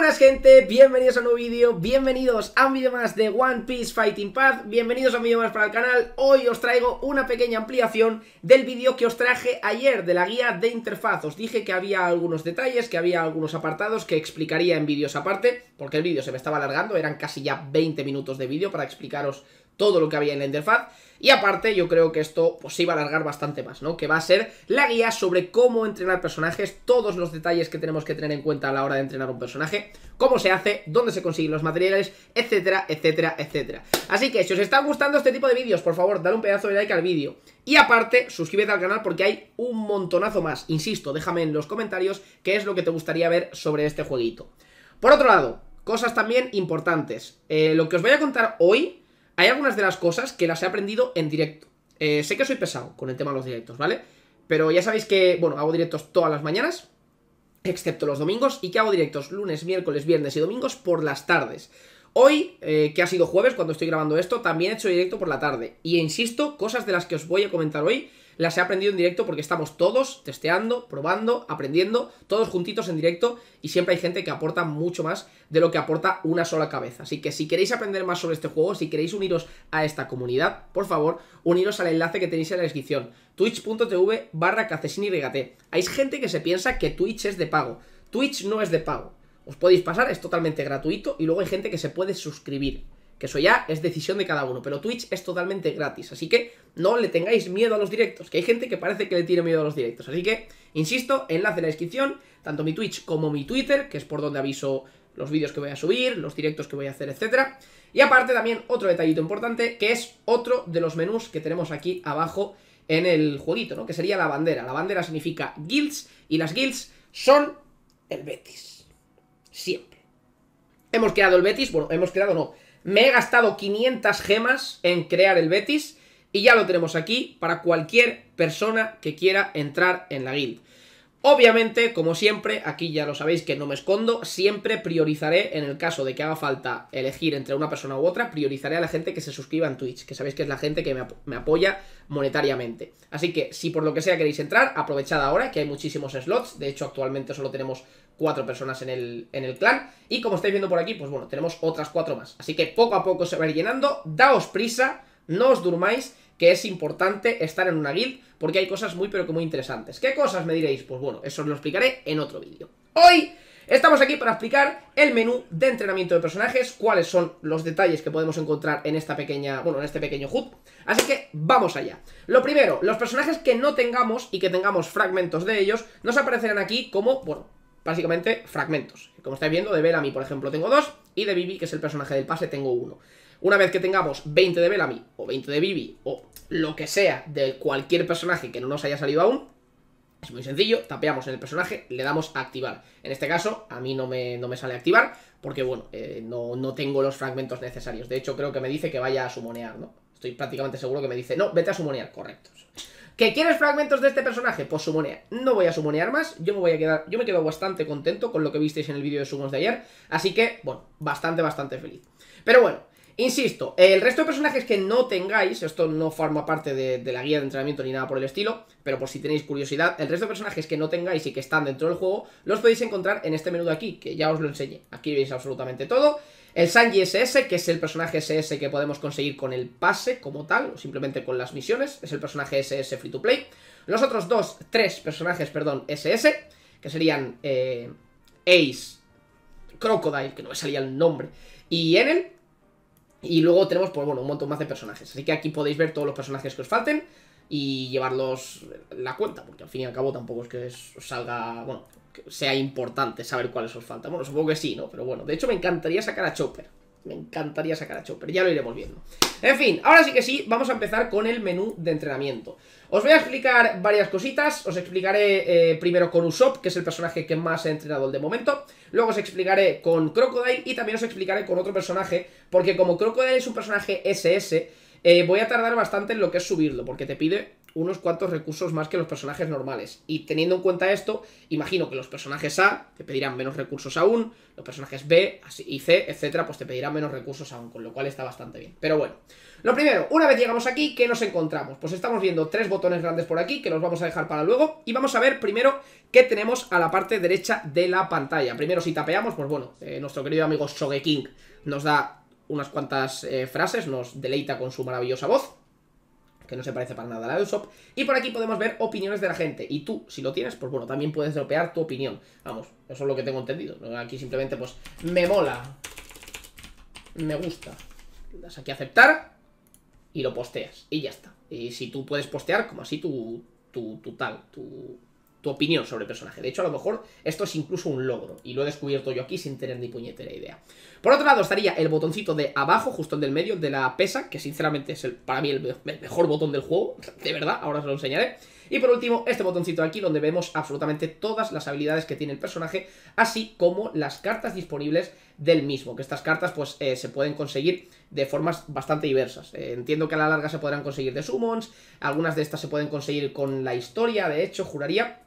buenas gente, bienvenidos a un nuevo vídeo, bienvenidos a un vídeo más de One Piece Fighting Path, bienvenidos a un vídeo más para el canal, hoy os traigo una pequeña ampliación del vídeo que os traje ayer de la guía de interfaz, os dije que había algunos detalles, que había algunos apartados que explicaría en vídeos aparte, porque el vídeo se me estaba alargando, eran casi ya 20 minutos de vídeo para explicaros todo lo que había en la interfaz, y aparte, yo creo que esto pues, se iba a alargar bastante más, ¿no? Que va a ser la guía sobre cómo entrenar personajes, todos los detalles que tenemos que tener en cuenta a la hora de entrenar un personaje, cómo se hace, dónde se consiguen los materiales, etcétera, etcétera, etcétera. Así que si os están gustando este tipo de vídeos, por favor, dale un pedazo de like al vídeo. Y aparte, suscríbete al canal porque hay un montonazo más. Insisto, déjame en los comentarios qué es lo que te gustaría ver sobre este jueguito. Por otro lado, cosas también importantes. Eh, lo que os voy a contar hoy hay algunas de las cosas que las he aprendido en directo. Eh, sé que soy pesado con el tema de los directos, ¿vale? Pero ya sabéis que, bueno, hago directos todas las mañanas, excepto los domingos, y que hago directos lunes, miércoles, viernes y domingos por las tardes. Hoy, eh, que ha sido jueves cuando estoy grabando esto, también he hecho directo por la tarde. Y insisto, cosas de las que os voy a comentar hoy las he aprendido en directo porque estamos todos testeando, probando, aprendiendo, todos juntitos en directo y siempre hay gente que aporta mucho más de lo que aporta una sola cabeza. Así que si queréis aprender más sobre este juego, si queréis uniros a esta comunidad, por favor, uniros al enlace que tenéis en la descripción, twitch.tv barra casesini regate. Hay gente que se piensa que Twitch es de pago. Twitch no es de pago. Os podéis pasar, es totalmente gratuito y luego hay gente que se puede suscribir. Que eso ya es decisión de cada uno, pero Twitch es totalmente gratis, así que no le tengáis miedo a los directos, que hay gente que parece que le tiene miedo a los directos. Así que, insisto, enlace en la descripción, tanto mi Twitch como mi Twitter, que es por donde aviso los vídeos que voy a subir, los directos que voy a hacer, etcétera. Y aparte también otro detallito importante, que es otro de los menús que tenemos aquí abajo en el jueguito, ¿no? Que sería la bandera. La bandera significa guilds y las guilds son el Betis siempre. Hemos creado el Betis, bueno, hemos creado no. Me he gastado 500 gemas en crear el Betis y ya lo tenemos aquí para cualquier persona que quiera entrar en la guild. Obviamente, como siempre, aquí ya lo sabéis que no me escondo, siempre priorizaré, en el caso de que haga falta elegir entre una persona u otra, priorizaré a la gente que se suscriba en Twitch, que sabéis que es la gente que me, apoya monetariamente. Así que, si por lo que sea queréis entrar, aprovechad ahora, que hay muchísimos slots, de hecho actualmente solo tenemos cuatro personas en el, en el clan. Y como estáis viendo por aquí, pues bueno, tenemos otras cuatro más. Así que poco a poco se va a ir llenando, daos prisa, no os durmáis, que es importante estar en una guild, porque hay cosas muy pero que muy interesantes. ¿Qué cosas me diréis? Pues bueno, eso os lo explicaré en otro vídeo. Hoy... Estamos aquí para explicar el menú de entrenamiento de personajes, cuáles son los detalles que podemos encontrar en esta pequeña, bueno, en este pequeño HUD. Así que vamos allá. Lo primero, los personajes que no tengamos y que tengamos fragmentos de ellos, nos aparecerán aquí como, bueno, básicamente fragmentos. Como estáis viendo, de Bellamy, por ejemplo, tengo dos, y de Vivi, que es el personaje del pase, tengo uno. Una vez que tengamos 20 de Bellamy, o 20 de Vivi, o lo que sea de cualquier personaje que no nos haya salido aún, es muy sencillo, tapeamos en el personaje, le damos a activar. En este caso, a mí no me, no me sale activar, porque bueno, eh, no, no, tengo los fragmentos necesarios. De hecho, creo que me dice que vaya a sumonear, ¿no? Estoy prácticamente seguro que me dice, no, vete a sumonear, correcto. ¿Que quieres fragmentos de este personaje? Pues sumonear, No voy a sumonear más, yo me voy a quedar, yo me quedo bastante contento con lo que visteis en el vídeo de sumos de ayer, así que, bueno, bastante, bastante feliz. Pero bueno, Insisto, el resto de personajes que no tengáis, esto no forma parte de, de, la guía de entrenamiento ni nada por el estilo, pero por si tenéis curiosidad, el resto de personajes que no tengáis y que están dentro del juego, los podéis encontrar en este menú de aquí, que ya os lo enseñé. Aquí veis absolutamente todo. El Sanji SS, que es el personaje SS que podemos conseguir con el pase como tal, o simplemente con las misiones, es el personaje SS Free to Play. Los otros dos, tres personajes, perdón, SS, que serían eh, Ace, Crocodile, que no me salía el nombre, y Enel. Y luego tenemos, pues bueno, un montón más de personajes. Así que aquí podéis ver todos los personajes que os falten y llevarlos la cuenta, porque al fin y al cabo tampoco es que os salga, bueno, sea importante saber cuáles os faltan. Bueno, supongo que sí, ¿no? Pero bueno, de hecho me encantaría sacar a Chopper. Me encantaría sacar a Chopper, ya lo iremos viendo. En fin, ahora sí que sí, vamos a empezar con el menú de entrenamiento. Os voy a explicar varias cositas, os explicaré eh, primero con Usopp, que es el personaje que más he entrenado de momento, luego os explicaré con Crocodile y también os explicaré con otro personaje, porque como Crocodile es un personaje SS, eh, voy a tardar bastante en lo que es subirlo, porque te pide unos cuantos recursos más que los personajes normales. Y teniendo en cuenta esto, imagino que los personajes A te pedirán menos recursos aún, los personajes B y C, etcétera, pues te pedirán menos recursos aún, con lo cual está bastante bien. Pero bueno, lo primero, una vez llegamos aquí, ¿qué nos encontramos? Pues estamos viendo tres botones grandes por aquí, que los vamos a dejar para luego, y vamos a ver primero qué tenemos a la parte derecha de la pantalla. Primero, si tapeamos, pues bueno, eh, nuestro querido amigo Shogeking nos da unas cuantas eh, frases, nos deleita con su maravillosa voz que no se parece para nada a la Usopp. Y por aquí podemos ver opiniones de la gente. Y tú, si lo tienes, pues bueno, también puedes dropear tu opinión. Vamos, eso es lo que tengo entendido. Aquí simplemente, pues, me mola. Me gusta. das aquí a aceptar y lo posteas. Y ya está. Y si tú puedes postear, como así tu, tu tal, tu opinión sobre el personaje. De hecho, a lo mejor esto es incluso un logro, y lo he descubierto yo aquí sin tener ni puñetera idea. Por otro lado, estaría el botoncito de abajo, justo en el medio, de la pesa, que sinceramente es el, para mí el, mejor botón del juego, de verdad, ahora os lo enseñaré. Y por último, este botoncito de aquí donde vemos absolutamente todas las habilidades que tiene el personaje, así como las cartas disponibles del mismo, que estas cartas pues eh, se pueden conseguir de formas bastante diversas. Eh, entiendo que a la larga se podrán conseguir de summons, algunas de estas se pueden conseguir con la historia, de hecho, juraría,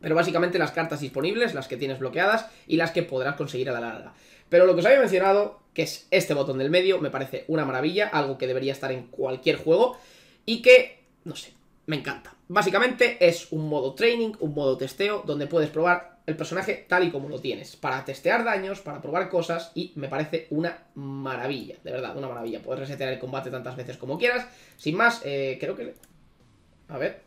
pero básicamente las cartas disponibles, las que tienes bloqueadas y las que podrás conseguir a la larga. Pero lo que os había mencionado, que es este botón del medio, me parece una maravilla, algo que debería estar en cualquier juego y que, no sé, me encanta. Básicamente es un modo training, un modo testeo, donde puedes probar el personaje tal y como lo tienes, para testear daños, para probar cosas, y me parece una maravilla, de verdad, una maravilla. Puedes resetear el combate tantas veces como quieras. Sin más, eh, creo que... A ver,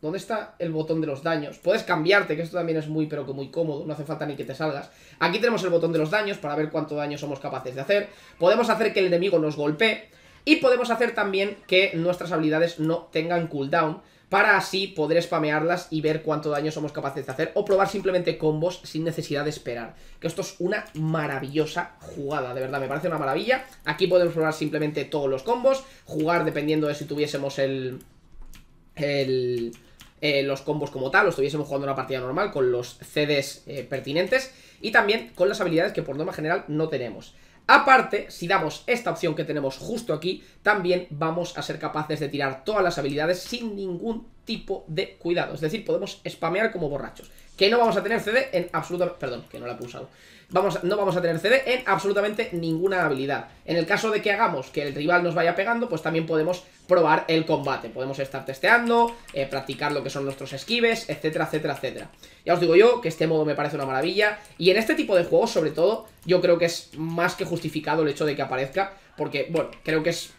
¿Dónde está el botón de los daños? Puedes cambiarte, que esto también es muy pero que muy cómodo, no hace falta ni que te salgas. Aquí tenemos el botón de los daños para ver cuánto daño somos capaces de hacer. Podemos hacer que el enemigo nos golpee y podemos hacer también que nuestras habilidades no tengan cooldown para así poder spamearlas y ver cuánto daño somos capaces de hacer o probar simplemente combos sin necesidad de esperar. Que esto es una maravillosa jugada, de verdad, me parece una maravilla. Aquí podemos probar simplemente todos los combos, jugar dependiendo de si tuviésemos el... el eh, los combos como tal, o estuviésemos jugando una partida normal con los CDs eh, pertinentes y también con las habilidades que por norma general no tenemos. Aparte, si damos esta opción que tenemos justo aquí, también vamos a ser capaces de tirar todas las habilidades sin ningún tipo de cuidado. Es decir, podemos spamear como borrachos. Que no vamos a tener CD en absolutamente... Perdón, que no la he pulsado. Vamos, no vamos a tener CD en absolutamente ninguna habilidad. En el caso de que hagamos que el rival nos vaya pegando, pues también podemos probar el combate. Podemos estar testeando, eh, practicar lo que son nuestros esquives, etcétera, etcétera, etcétera. Ya os digo yo que este modo me parece una maravilla. Y en este tipo de juegos, sobre todo, yo creo que es más que justificado el hecho de que aparezca. Porque, bueno, creo que es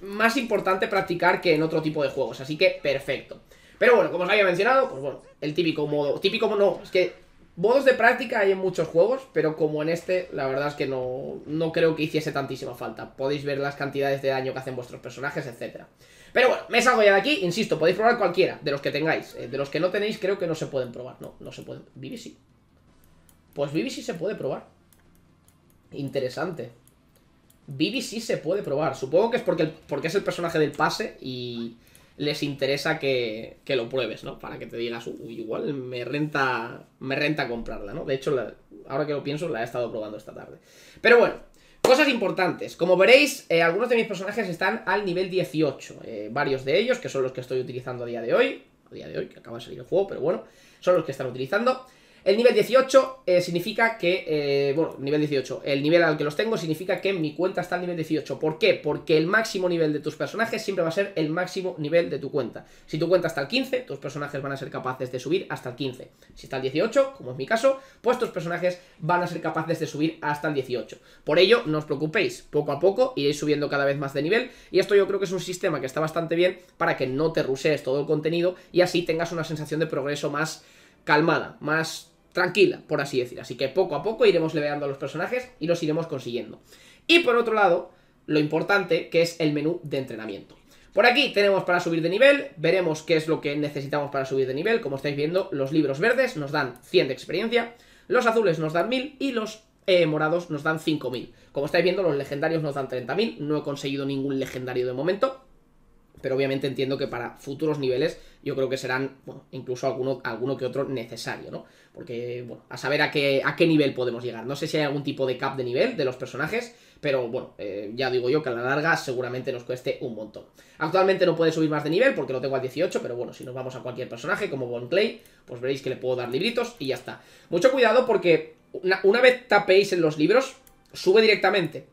más importante practicar que en otro tipo de juegos, así que perfecto. Pero bueno, como os había mencionado, pues bueno, el típico modo, típico no, es que modos de práctica hay en muchos juegos, pero como en este, la verdad es que no, no creo que hiciese tantísima falta. Podéis ver las cantidades de daño que hacen vuestros personajes, etcétera. Pero bueno, me salgo ya de aquí, insisto, podéis probar cualquiera de los que tengáis. Eh, de los que no tenéis creo que no se pueden probar, no, no se pueden. BBC. sí. Pues BBC se puede probar. Interesante. Vivi sí se puede probar. Supongo que es porque, es el personaje del pase y les interesa que, lo pruebes, ¿no? Para que te digas, uy, igual me renta, me renta comprarla, ¿no? De hecho, la, ahora que lo pienso, la he estado probando esta tarde. Pero bueno, cosas importantes. Como veréis, eh, algunos de mis personajes están al nivel 18. Eh, varios de ellos, que son los que estoy utilizando a día de hoy. A día de hoy, que acaba de salir el juego, pero bueno, son los que están utilizando. El nivel 18 eh, significa que, eh, bueno, nivel 18, el nivel al que los tengo significa que mi cuenta está al nivel 18. ¿Por qué? Porque el máximo nivel de tus personajes siempre va a ser el máximo nivel de tu cuenta. Si tu cuenta está al 15, tus personajes van a ser capaces de subir hasta el 15. Si está al 18, como es mi caso, pues tus personajes van a ser capaces de subir hasta el 18. Por ello, no os preocupéis, poco a poco iréis subiendo cada vez más de nivel y esto yo creo que es un sistema que está bastante bien para que no te rusees todo el contenido y así tengas una sensación de progreso más calmada, más tranquila, por así decir. Así que poco a poco iremos leveando a los personajes y los iremos consiguiendo. Y por otro lado, lo importante que es el menú de entrenamiento. Por aquí tenemos para subir de nivel, veremos qué es lo que necesitamos para subir de nivel. Como estáis viendo, los libros verdes nos dan 100 de experiencia, los azules nos dan 1000 y los eh, morados nos dan 5000. Como estáis viendo, los legendarios nos dan 30.000, no he conseguido ningún legendario de momento, pero obviamente entiendo que para futuros niveles yo creo que serán, bueno, incluso alguno, alguno que otro necesario, ¿no? Porque, bueno, a saber a qué, a qué nivel podemos llegar. No sé si hay algún tipo de cap de nivel de los personajes, pero bueno, eh, ya digo yo que a la larga seguramente nos cueste un montón. Actualmente no puede subir más de nivel porque lo tengo al 18, pero bueno, si nos vamos a cualquier personaje como Von Clay, pues veréis que le puedo dar libritos y ya está. Mucho cuidado porque una, vez tapéis en los libros, sube directamente.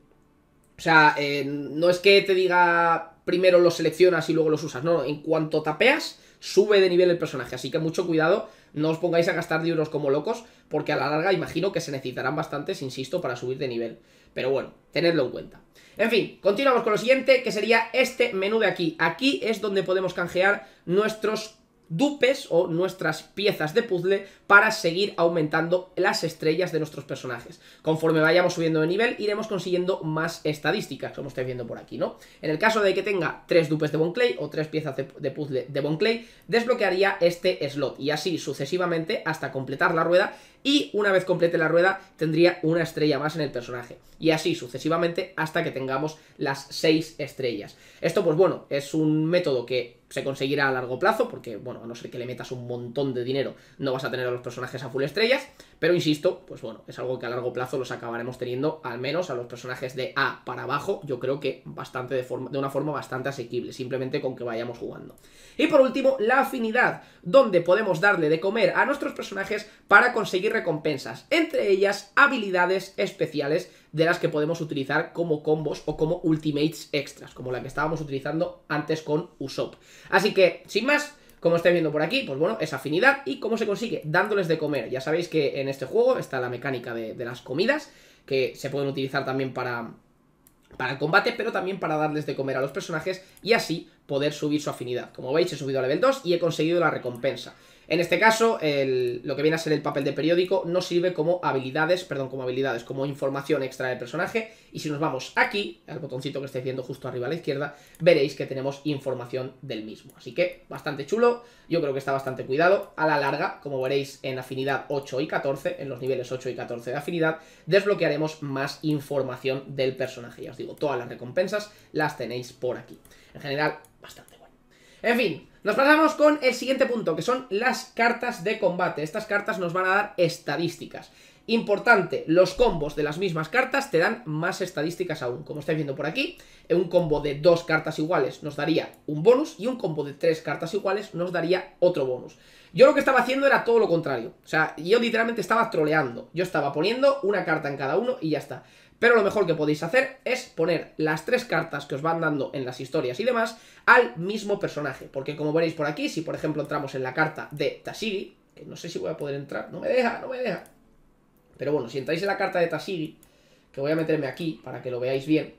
O sea, eh, no es que te diga primero los seleccionas y luego los usas. No, en cuanto tapeas, sube de nivel el personaje. Así que mucho cuidado, no os pongáis a gastar libros como locos, porque a la larga imagino que se necesitarán bastantes, insisto, para subir de nivel. Pero bueno, tenedlo en cuenta. En fin, continuamos con lo siguiente, que sería este menú de aquí. Aquí es donde podemos canjear nuestros dupes o nuestras piezas de puzzle para seguir aumentando las estrellas de nuestros personajes. Conforme vayamos subiendo de nivel, iremos consiguiendo más estadísticas, como estáis viendo por aquí, ¿no? En el caso de que tenga tres dupes de Bonclay o tres piezas de, puzzle de Bonclay, desbloquearía este slot y así sucesivamente hasta completar la rueda y una vez complete la rueda tendría una estrella más en el personaje y así sucesivamente hasta que tengamos las seis estrellas. Esto pues bueno, es un método que se conseguirá a largo plazo, porque, bueno, a no ser que le metas un montón de dinero, no vas a tener a los personajes a full estrellas, pero insisto, pues bueno, es algo que a largo plazo los acabaremos teniendo, al menos a los personajes de A para abajo, yo creo que bastante de, de una forma bastante asequible, simplemente con que vayamos jugando. Y por último, la afinidad, donde podemos darle de comer a nuestros personajes para conseguir recompensas, entre ellas habilidades especiales de las que podemos utilizar como combos o como ultimates extras, como la que estábamos utilizando antes con Usopp. Así que, sin más, como estáis viendo por aquí, pues bueno, es afinidad. ¿Y cómo se consigue? Dándoles de comer. Ya sabéis que en este juego está la mecánica de, las comidas, que se pueden utilizar también para, para el combate, pero también para darles de comer a los personajes y así poder subir su afinidad. Como veis, he subido a level 2 y he conseguido la recompensa. En este caso, lo que viene a ser el papel de periódico no sirve como habilidades, perdón, como habilidades, como información extra del personaje. Y si nos vamos aquí, al botoncito que estáis viendo justo arriba a la izquierda, veréis que tenemos información del mismo. Así que, bastante chulo, yo creo que está bastante cuidado. A la larga, como veréis en afinidad 8 y 14, en los niveles 8 y 14 de afinidad, desbloquearemos más información del personaje. Ya os digo, todas las recompensas las tenéis por aquí. En general, bastante en fin, nos pasamos con el siguiente punto, que son las cartas de combate. Estas cartas nos van a dar estadísticas. Importante, los combos de las mismas cartas te dan más estadísticas aún. Como estáis viendo por aquí, un combo de dos cartas iguales nos daría un bonus y un combo de tres cartas iguales nos daría otro bonus. Yo lo que estaba haciendo era todo lo contrario. O sea, yo literalmente estaba troleando. Yo estaba poniendo una carta en cada uno y ya está. Pero lo mejor que podéis hacer es poner las tres cartas que os van dando en las historias y demás al mismo personaje. Porque como veréis por aquí, si por ejemplo entramos en la carta de Tashigi, que no sé si voy a poder entrar, no me deja, no me deja. Pero bueno, si entráis en la carta de Tashigi, que voy a meterme aquí para que lo veáis bien,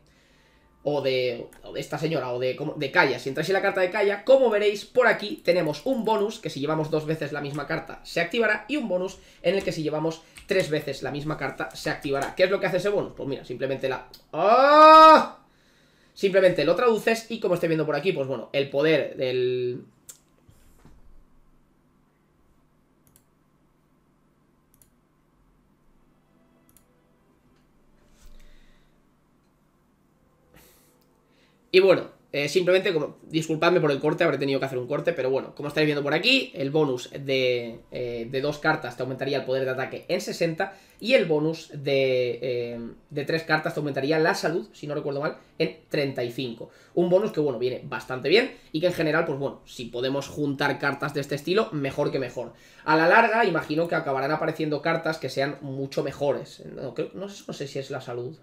o de, esta señora, o de, de Kaya. Si entráis en la carta de Kaya, como veréis, por aquí tenemos un bonus, que si llevamos dos veces la misma carta se activará, y un bonus en el que si llevamos tres veces la misma carta se activará. ¿Qué es lo que hace ese bonus? Pues mira, simplemente la... ¡Ah! Simplemente lo traduces y como estoy viendo por aquí, pues bueno, el poder del, Y bueno, eh, simplemente, como, disculpadme por el corte, habré tenido que hacer un corte, pero bueno, como estáis viendo por aquí, el bonus de, eh, de dos cartas te aumentaría el poder de ataque en 60 y el bonus de, eh, de tres cartas te aumentaría la salud, si no recuerdo mal, en 35. Un bonus que, bueno, viene bastante bien y que en general, pues bueno, si podemos juntar cartas de este estilo, mejor que mejor. A la larga, imagino que acabarán apareciendo cartas que sean mucho mejores. No, no, no sé si es la salud.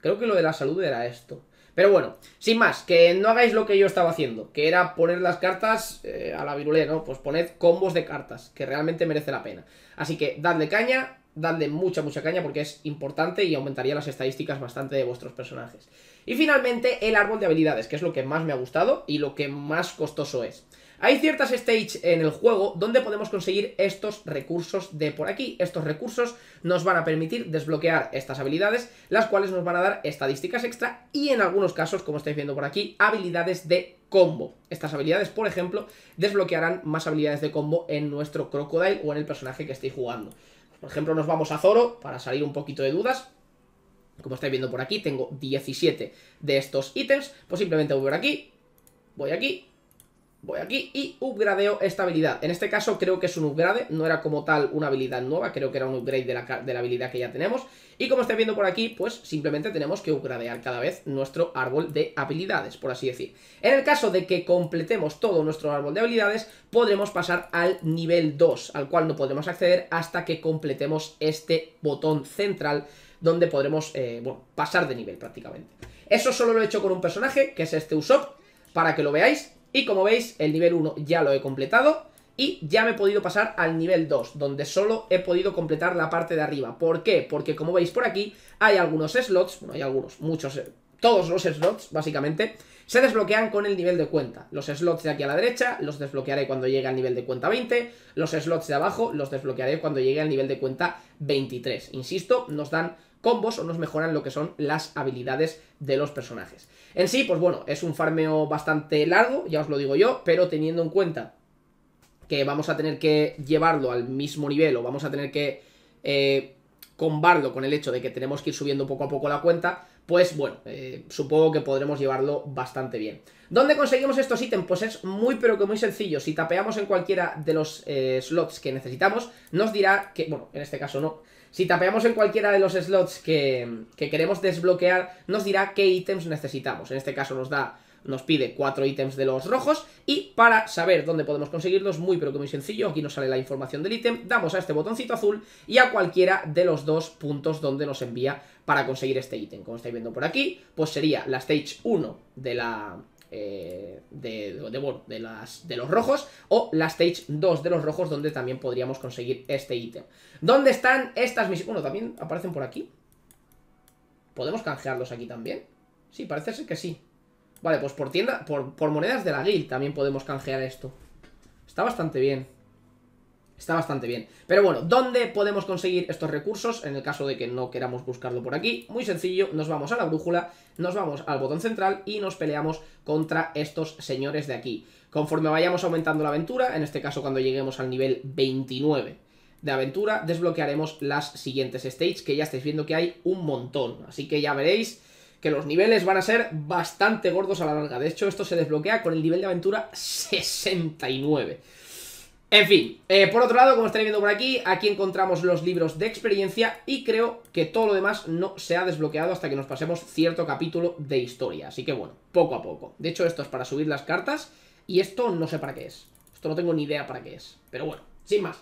Creo que lo de la salud era esto. Pero bueno, sin más, que no hagáis lo que yo estaba haciendo, que era poner las cartas eh, a la virulé, ¿no? Pues poned combos de cartas, que realmente merece la pena. Así que dadle caña, dadle mucha, mucha caña porque es importante y aumentaría las estadísticas bastante de vuestros personajes. Y finalmente, el árbol de habilidades, que es lo que más me ha gustado y lo que más costoso es. Hay ciertas stages en el juego donde podemos conseguir estos recursos de por aquí. Estos recursos nos van a permitir desbloquear estas habilidades, las cuales nos van a dar estadísticas extra y en algunos casos, como estáis viendo por aquí, habilidades de combo. Estas habilidades, por ejemplo, desbloquearán más habilidades de combo en nuestro Crocodile o en el personaje que estéis jugando. Por ejemplo, nos vamos a Zoro para salir un poquito de dudas. Como estáis viendo por aquí, tengo 17 de estos ítems. Pues simplemente voy por aquí, voy aquí Voy aquí y upgradeo esta habilidad. En este caso creo que es un upgrade, no era como tal una habilidad nueva, creo que era un upgrade de la, habilidad que ya tenemos. Y como estáis viendo por aquí, pues simplemente tenemos que upgradear cada vez nuestro árbol de habilidades, por así decir. En el caso de que completemos todo nuestro árbol de habilidades, podremos pasar al nivel 2, al cual no podremos acceder hasta que completemos este botón central, donde podremos eh, pasar de nivel prácticamente. Eso solo lo he hecho con un personaje, que es este Usopp, para que lo veáis, y como veis, el nivel 1 ya lo he completado y ya me he podido pasar al nivel 2, donde solo he podido completar la parte de arriba. ¿Por qué? Porque como veis por aquí, hay algunos slots, bueno, hay algunos, muchos todos los slots, básicamente, se desbloquean con el nivel de cuenta. Los slots de aquí a la derecha los desbloquearé cuando llegue al nivel de cuenta 20, los slots de abajo los desbloquearé cuando llegue al nivel de cuenta 23. Insisto, nos dan combos o nos mejoran lo que son las habilidades de los personajes. En sí, pues bueno, es un farmeo bastante largo, ya os lo digo yo, pero teniendo en cuenta que vamos a tener que llevarlo al mismo nivel o vamos a tener que eh, combarlo con el hecho de que tenemos que ir subiendo poco a poco la cuenta, pues bueno, eh, supongo que podremos llevarlo bastante bien. ¿Dónde conseguimos estos ítems? Pues es muy pero que muy sencillo, si tapeamos en cualquiera de los eh, slots que necesitamos, nos dirá que, bueno, en este caso no, si tapeamos en cualquiera de los slots que, que queremos desbloquear, nos dirá qué ítems necesitamos, en este caso nos da nos pide cuatro ítems de los rojos y para saber dónde podemos conseguirlos, muy pero que muy sencillo, aquí nos sale la información del ítem, damos a este botoncito azul y a cualquiera de los dos puntos donde nos envía para conseguir este ítem. Como estáis viendo por aquí, pues sería la Stage 1 de la... Eh, de, las, de los rojos o la Stage 2 de los rojos donde también podríamos conseguir este ítem. ¿Dónde están estas mis... Bueno, también aparecen por aquí. ¿Podemos canjearlos aquí también? Sí, parece ser que sí. Vale, pues por tienda, por, por monedas de la guild también podemos canjear esto. Está bastante bien. Está bastante bien. Pero bueno, ¿dónde podemos conseguir estos recursos? En el caso de que no queramos buscarlo por aquí, muy sencillo, nos vamos a la brújula, nos vamos al botón central y nos peleamos contra estos señores de aquí. Conforme vayamos aumentando la aventura, en este caso cuando lleguemos al nivel 29 de aventura, desbloquearemos las siguientes stages, que ya estáis viendo que hay un montón. Así que ya veréis que los niveles van a ser bastante gordos a la larga. De hecho, esto se desbloquea con el nivel de aventura 69. En fin, eh, por otro lado, como estáis viendo por aquí, aquí encontramos los libros de experiencia y creo que todo lo demás no se ha desbloqueado hasta que nos pasemos cierto capítulo de historia. Así que bueno, poco a poco. De hecho, esto es para subir las cartas y esto no sé para qué es. Esto no tengo ni idea para qué es. Pero bueno, sin más.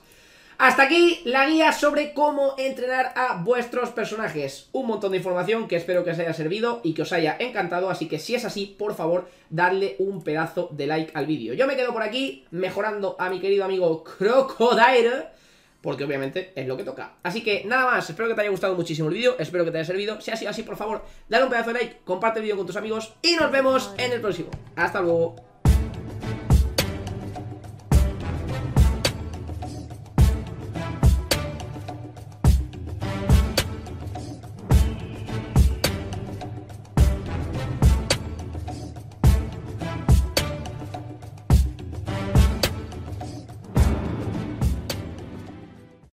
Hasta aquí la guía sobre cómo entrenar a vuestros personajes. Un montón de información que espero que os haya servido y que os haya encantado, así que si es así, por favor, darle un pedazo de like al vídeo. Yo me quedo por aquí mejorando a mi querido amigo Crocodile porque obviamente es lo que toca. Así que nada más, espero que te haya gustado muchísimo el vídeo, espero que te haya servido. Si ha sido así, por favor, dale un pedazo de like, comparte el vídeo con tus amigos y nos vemos en el próximo. Hasta luego.